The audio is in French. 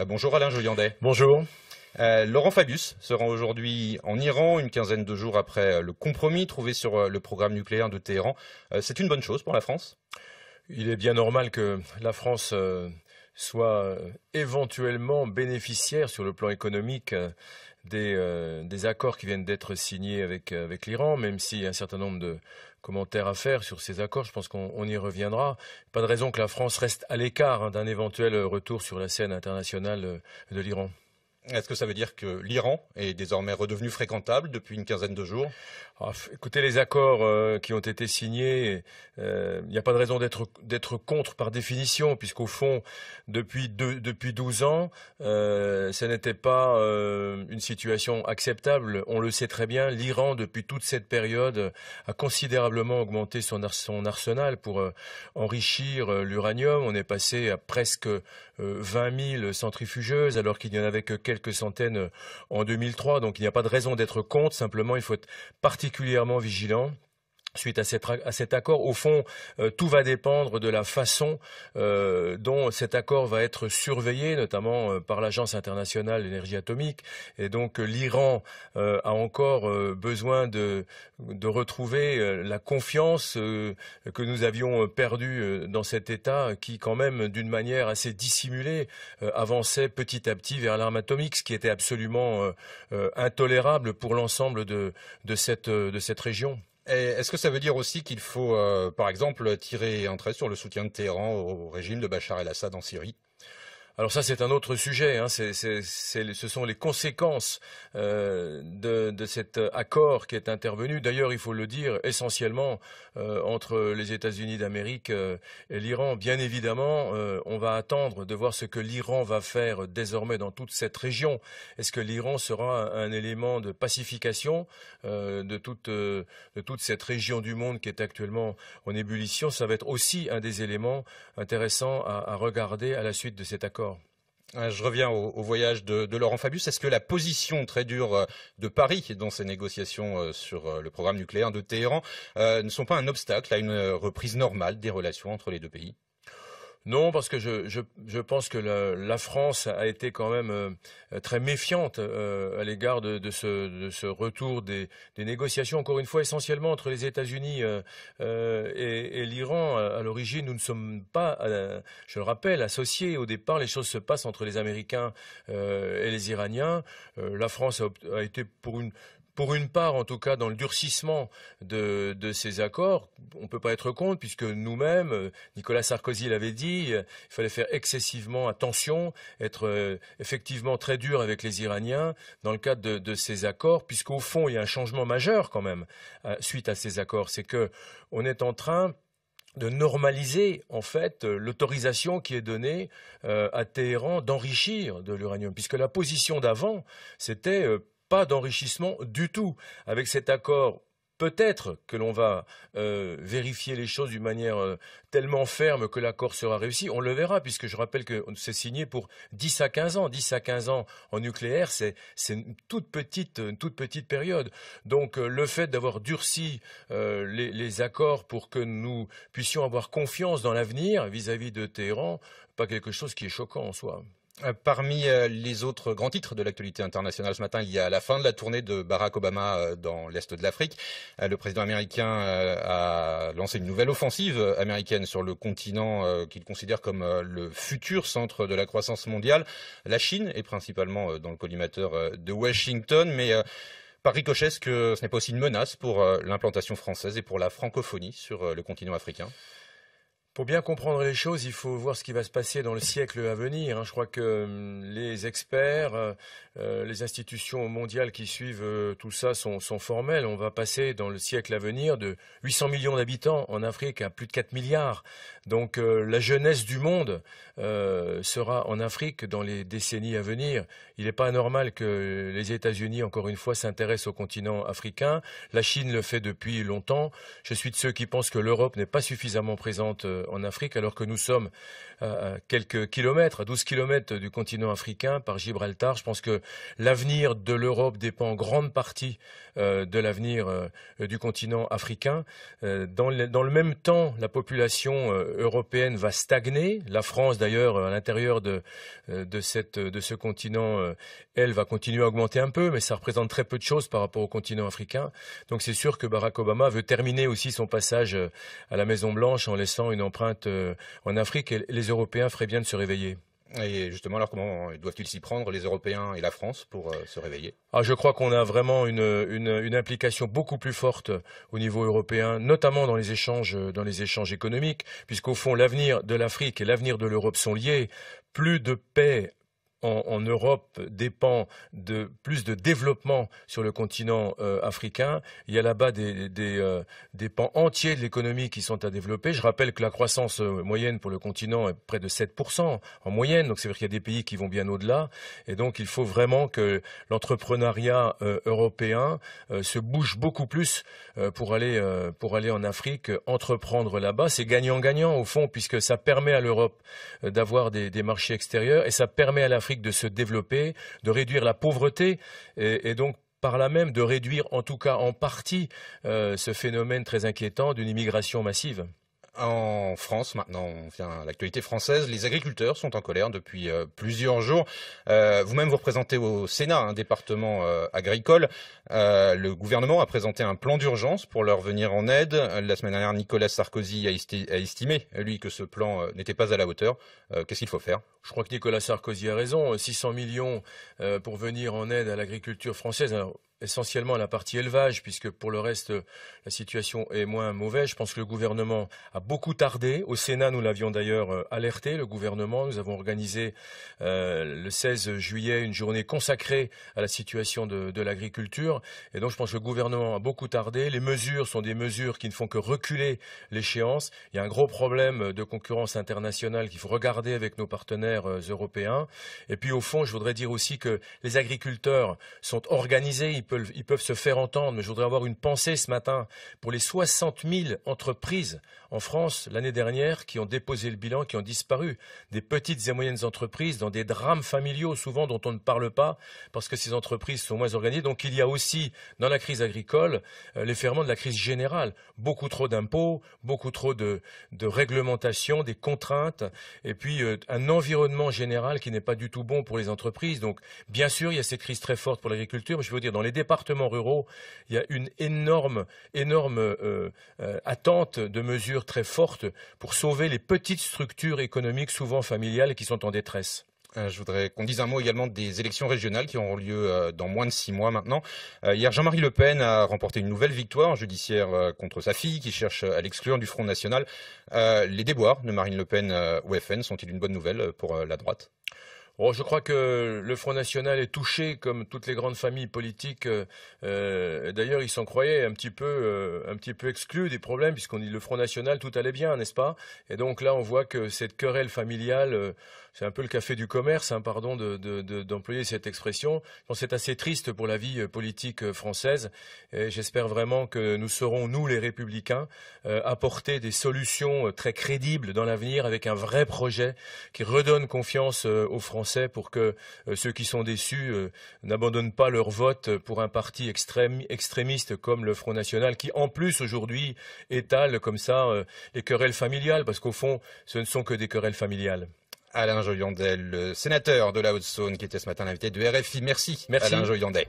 Euh, bonjour Alain Joyandet. Bonjour. Euh, Laurent Fabius se rend aujourd'hui en Iran, une quinzaine de jours après euh, le compromis trouvé sur le programme nucléaire de Téhéran. c'est une bonne chose pour la France Il est bien normal que la France soit euh, éventuellement bénéficiaire sur le plan économique euh, euh, des, accords qui viennent d'être signés avec, l'Iran, même s'il y a un certain nombre de commentaires à faire sur ces accords, je pense qu'on y reviendra. Pas de raison que la France reste à l'écart hein, d'un éventuel retour sur la scène internationale de l'Iran. Est-ce que ça veut dire que l'Iran est désormais redevenu fréquentable depuis une quinzaine de jours ah, Écoutez, les accords euh, qui ont été signés, il euh, n'y a pas de raison d'être contre par définition, puisqu'au fond, depuis, depuis 12 ans, euh, ce n'était pas une situation acceptable. On le sait très bien, l'Iran, depuis toute cette période, a considérablement augmenté son, son arsenal pour enrichir l'uranium. On est passé à presque 20 000 centrifugeuses, alors qu'il n'y en avait que quelques quelques centaines euh, en 2003. Donc il n'y a pas de raison d'être contre, simplement il faut être particulièrement vigilant suite à cet, accord. Au fond, euh, tout va dépendre de la façon euh, dont cet accord va être surveillé, notamment euh, par l'Agence internationale de l'énergie atomique. Et donc l'Iran a encore besoin de, retrouver la confiance que nous avions perdue dans cet État qui, quand même, d'une manière assez dissimulée, avançait petit à petit vers l'arme atomique, ce qui était absolument intolérable pour l'ensemble de cette région. Est-ce que ça veut dire aussi qu'il faut, euh, par exemple, tirer un trait sur le soutien de Téhéran au régime de Bachar el-Assad en Syrie alors ça, c'est un autre sujet. Hein. ce sont les conséquences euh, de, cet accord qui est intervenu. D'ailleurs, il faut le dire, essentiellement euh, entre les États-Unis d'Amérique euh, et l'Iran. Bien évidemment, on va attendre de voir ce que l'Iran va faire désormais dans toute cette région. Est-ce que l'Iran sera un, élément de pacification de toute, cette région du monde qui est actuellement en ébullition Ça va être aussi un des éléments intéressants à regarder à la suite de cet accord. Je reviens au, voyage de, Laurent Fabius. Est-ce que la position très dure euh, de Paris dans ses négociations euh, sur euh, le programme nucléaire de Téhéran ne sont pas un obstacle à une reprise normale des relations entre les deux pays non, parce que je, pense que la, France a été quand même euh, très méfiante euh, à l'égard de, ce, retour des, négociations, encore une fois essentiellement entre les États-Unis euh, et, l'Iran. À l'origine, nous ne sommes pas, je le rappelle, associés. Au départ, les choses se passent entre les Américains et les Iraniens. la France a été pour une pour une part en tout cas dans le durcissement de, ces accords. On ne peut pas être contre puisque nous-mêmes, euh, Nicolas Sarkozy l'avait dit, euh, il fallait faire excessivement attention, être euh, effectivement très dur avec les Iraniens dans le cadre de, ces accords, puisqu'au fond il y a un changement majeur quand même suite à ces accords, c'est qu'on est en train de normaliser en fait l'autorisation qui est donnée à Téhéran d'enrichir de l'uranium, puisque la position d'avant, c'était pas d'enrichissement du tout. Avec cet accord peut-être que l'on va euh, vérifier les choses d'une manière euh, tellement ferme que l'accord sera réussi. On le verra, puisque je rappelle que c'est signé pour 10 à 15 ans. 10 à 15 ans en nucléaire, c'est une toute petite, toute petite période. Donc euh, le fait d'avoir durci les, les, accords pour que nous puissions avoir confiance dans l'avenir vis-à-vis de Téhéran, pas quelque chose qui est choquant en soi. Euh, parmi euh, les autres grands titres de l'actualité internationale ce matin, il y a la fin de la tournée de Barack Obama euh, dans l'Est de l'Afrique. Le président américain a lancé une nouvelle offensive américaine sur le continent qu'il considère comme le futur centre de la croissance mondiale. La Chine est principalement dans le collimateur de Washington, mais par ricochet, ce que ce n'est pas aussi une menace pour l'implantation française et pour la francophonie sur le continent africain pour bien comprendre les choses, il faut voir ce qui va se passer dans le siècle à venir. Hein. Je crois que hum, les experts, euh, euh, les institutions mondiales qui suivent euh, tout ça sont, sont formelles. On va passer dans le siècle à venir de 800 millions d'habitants en Afrique à plus de 4 milliards. Donc la jeunesse du monde sera en Afrique dans les décennies à venir. Il n'est pas anormal que les États-Unis, encore une fois, s'intéressent au continent africain. La Chine le fait depuis longtemps. Je suis de ceux qui pensent que l'Europe n'est pas suffisamment présente en Afrique, alors que nous sommes à quelques kilomètres, à 12 kilomètres du continent africain par Gibraltar. Je pense que l'avenir de l'Europe dépend en grande partie euh, de l'avenir euh, du continent africain. Euh, dans le même temps, la population européenne va stagner. La France, d'ailleurs, à l'intérieur de, de, cette, de ce continent, elle va continuer à augmenter un peu, mais ça représente très peu de choses par rapport au continent africain. Donc c'est sûr que Barack Obama veut terminer aussi son passage à la Maison-Blanche en laissant une empreinte euh, en Afrique. Et les Européens feraient bien de se réveiller. Et justement, alors comment doivent-ils s'y prendre, les Européens et la France, pour euh, se réveiller ah, Je crois qu'on a vraiment une, implication beaucoup plus forte au niveau européen, notamment dans les échanges, euh, dans les échanges économiques, puisqu'au fond, l'avenir de l'Afrique et l'avenir de l'Europe sont liés. Plus de paix en, Europe dépend de plus de développement sur le continent euh, africain. Il y a là-bas euh, des, pans entiers de l'économie qui sont à développer. Je rappelle que la croissance euh, moyenne pour le continent est près de 7% en moyenne, donc cest vrai qu'il y a des pays qui vont bien au-delà. Et donc il faut vraiment que l'entrepreneuriat européen se bouge beaucoup plus pour, aller, pour aller en Afrique, entreprendre là-bas. C'est gagnant-gagnant au fond, puisque ça permet à l'Europe d'avoir des, des marchés extérieurs et ça permet à l'Afrique de se développer, de réduire la pauvreté et, donc par là même de réduire en tout cas en partie euh, ce phénomène très inquiétant d'une immigration massive. En France, maintenant, on vient à l'actualité française. Les agriculteurs sont en colère depuis euh, plusieurs jours. Euh, vous-même, vous représentez au Sénat un département euh, agricole. le gouvernement a présenté un plan d'urgence pour leur venir en aide. La semaine dernière, Nicolas Sarkozy a, estimé, lui, que ce plan n'était pas à la hauteur. Qu'est-ce qu'il faut faire Je crois que Nicolas Sarkozy a raison. 600 millions pour venir en aide à l'agriculture française essentiellement à la partie élevage, puisque pour le reste, la situation est moins mauvaise. Je pense que le gouvernement a beaucoup tardé. Au Sénat, nous l'avions d'ailleurs euh, alerté, le gouvernement. Nous avons organisé euh, le 16 juillet une journée consacrée à la situation de, l'agriculture. Et donc, je pense que le gouvernement a beaucoup tardé. Les mesures sont des mesures qui ne font que reculer l'échéance. Il y a un gros problème de concurrence internationale qu'il faut regarder avec nos partenaires euh, européens. Et puis, au fond, je voudrais dire aussi que les agriculteurs sont organisés ils peuvent se faire entendre, mais je voudrais avoir une pensée ce matin pour les 60 000 entreprises en France l'année dernière qui ont déposé le bilan, qui ont disparu. Des petites et moyennes entreprises dans des drames familiaux souvent dont on ne parle pas parce que ces entreprises sont moins organisées. Donc il y a aussi dans la crise agricole euh, les ferments de la crise générale. Beaucoup trop d'impôts, beaucoup trop de, de réglementations, des contraintes et puis euh, un environnement général qui n'est pas du tout bon pour les entreprises. Donc bien sûr il y a cette crise très forte pour l'agriculture, mais je veux dire dans les départements ruraux, il y a une énorme, énorme euh, euh, attente de mesures très fortes pour sauver les petites structures économiques, souvent familiales, qui sont en détresse. Euh, je voudrais qu'on dise un mot également des élections régionales qui auront lieu dans moins de six mois maintenant. Hier, Jean-Marie Le Pen a remporté une nouvelle victoire judiciaire contre sa fille qui cherche à l'exclure du Front National. Les déboires de Marine Le Pen au FN sont-ils une bonne nouvelle pour la droite Bon, je crois que le Front National est touché, comme toutes les grandes familles politiques. Euh, euh, d'ailleurs, ils s'en croyaient un petit peu, euh, un petit peu exclus des problèmes, puisqu'on dit le Front National, tout allait bien, n'est-ce pas Et donc là, on voit que cette querelle familiale c'est un peu le café du commerce, hein, pardon d'employer de, cette expression. C'est assez triste pour la vie euh, politique euh, française. et J'espère vraiment que nous serons, nous les républicains, euh, apporter des solutions très crédibles dans l'avenir avec un vrai projet qui redonne confiance aux Français pour que ceux qui sont déçus n'abandonnent pas leur vote pour un parti extrémiste comme le Front National qui en plus aujourd'hui étale comme ça les querelles familiales parce qu'au fond ce ne sont que des querelles familiales. Alain Joyandet, le sénateur de la Haute-Saône, qui était ce matin l'invité de RFI. Merci, Merci. Alain Joyandet.